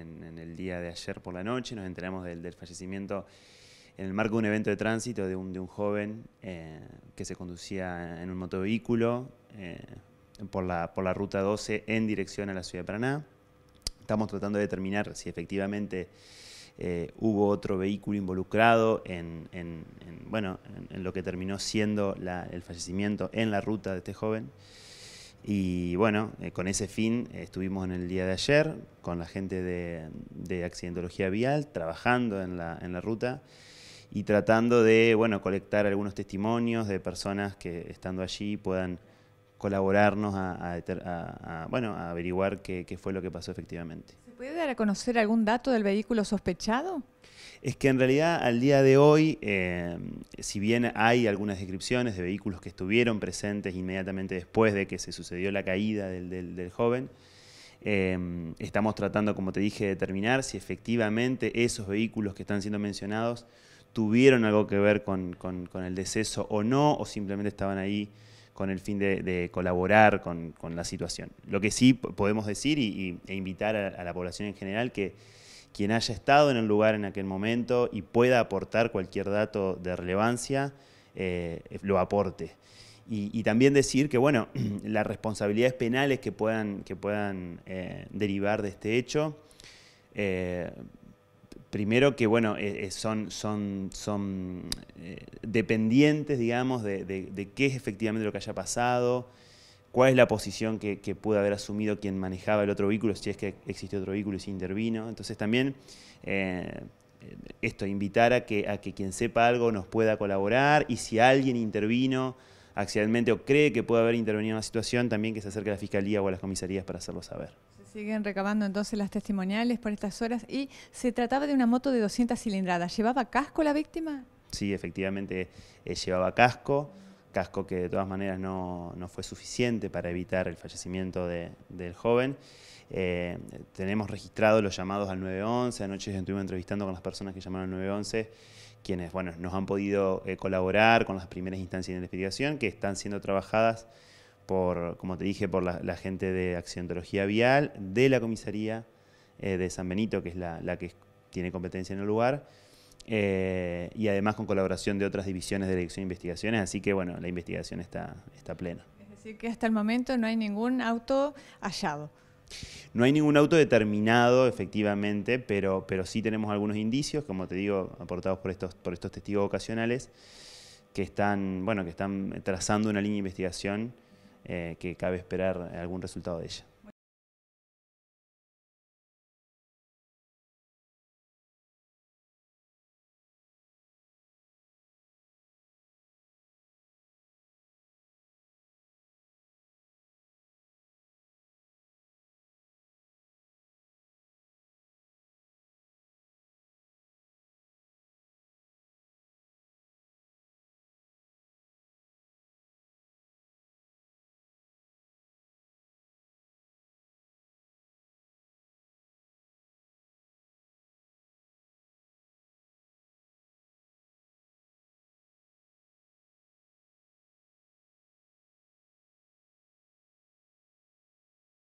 en, el día de ayer por la noche, nos enteramos del, fallecimiento en el marco de un evento de tránsito de un, joven eh, que se conducía en un motovehículo eh, por, la, ruta 12 en dirección a la ciudad de Paraná. Estamos tratando de determinar si efectivamente eh, hubo otro vehículo involucrado en, bueno, en, lo que terminó siendo el fallecimiento en la ruta de este joven. Y bueno, eh, con ese fin eh, estuvimos en el día de ayer con la gente de, accidentología vial, trabajando en la, ruta y tratando de bueno, colectar algunos testimonios de personas que estando allí puedan colaborarnos a, a averiguar qué, qué fue lo que pasó efectivamente. ¿Se puede dar a conocer algún dato del vehículo sospechado? es que en realidad al día de hoy, eh, si bien hay algunas descripciones de vehículos que estuvieron presentes inmediatamente después de que se sucedió la caída del, del, joven, eh, estamos tratando, como te dije, de determinar si efectivamente esos vehículos que están siendo mencionados tuvieron algo que ver con, el deceso o no, o simplemente estaban ahí con el fin de, colaborar con, la situación. Lo que sí podemos decir y, e invitar a la población en general que quien haya estado en el lugar en aquel momento y pueda aportar cualquier dato de relevancia, eh, lo aporte. Y, también decir que, bueno, las responsabilidades penales que puedan, que puedan eh, derivar de este hecho, eh, primero que, bueno, son, son, dependientes, digamos, de qué es efectivamente lo que haya pasado, cuál es la posición que, que pudo haber asumido quien manejaba el otro vehículo, si es que existe otro vehículo y se intervino. Entonces también eh, esto, invitar a que, quien sepa algo nos pueda colaborar y si alguien intervino accidentalmente o cree que puede haber intervenido en la situación, también que se acerque a la fiscalía o a las comisarías para hacerlo saber. Se siguen recabando entonces las testimoniales por estas horas y se trataba de una moto de 200 cilindradas. ¿Llevaba casco la víctima? Sí, efectivamente eh, llevaba casco casco que de todas maneras no, fue suficiente para evitar el fallecimiento del joven. Eh, tenemos registrados los llamados al 911, anoche estuvimos entrevistando con las personas que llamaron al 911, quienes nos han podido eh, colaborar con las primeras instancias de investigación que están siendo trabajadas por, como te dije, por la, gente de accidentología vial, de la comisaría eh, de San Benito, que es la que tiene competencia en el lugar, eh, y además con colaboración de otras divisiones de dirección de investigaciones, así que bueno, la investigación está, está plena. Es decir, que hasta el momento no hay ningún auto hallado. No hay ningún auto determinado, efectivamente, pero, pero sí tenemos algunos indicios, como te digo, aportados por estos, por estos testigos ocasionales, que están, bueno, que están trazando una línea de investigación eh, que cabe esperar algún resultado de ella.